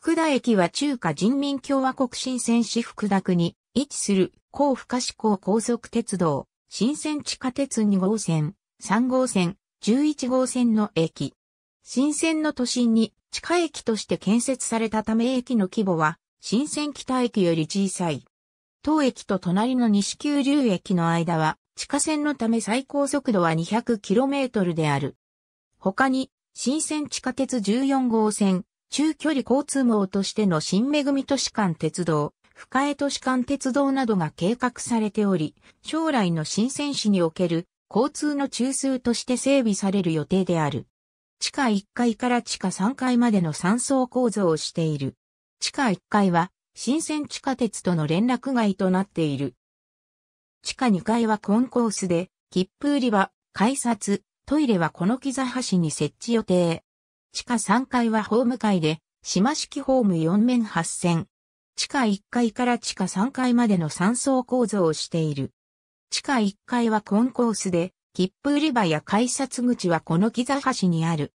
福田駅は中華人民共和国新鮮市福田区に位置する高深荷志向高速鉄道、新鮮地下鉄2号線、3号線、11号線の駅。新鮮の都心に地下駅として建設されたため駅の規模は新鮮北駅より小さい。当駅と隣の西九龍駅の間は地下線のため最高速度は 200km である。他に、新鮮地下鉄14号線、中距離交通網としての新恵都市間鉄道、深江都市間鉄道などが計画されており、将来の新鮮市における交通の中枢として整備される予定である。地下1階から地下3階までの3層構造をしている。地下1階は新鮮地下鉄との連絡街となっている。地下2階はコンコースで、切符売り場、改札、トイレはこの木座橋に設置予定。地下3階はホーム階で、島式ホーム4面8線。地下1階から地下3階までの3層構造をしている。地下1階はコンコースで、切符売り場や改札口はこの木座橋にある。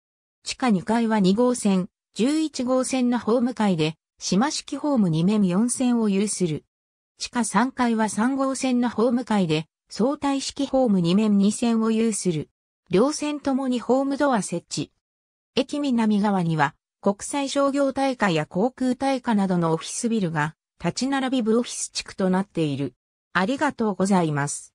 地下2階は2号線、11号線のホーム階で、島式ホーム2面4線を有する。地下3階は3号線のホーム階で、相対式ホーム2面2線を有する。両線ともにホームドア設置。駅南側には、国際商業大会や航空大会などのオフィスビルが、立ち並び部オフィス地区となっている。ありがとうございます。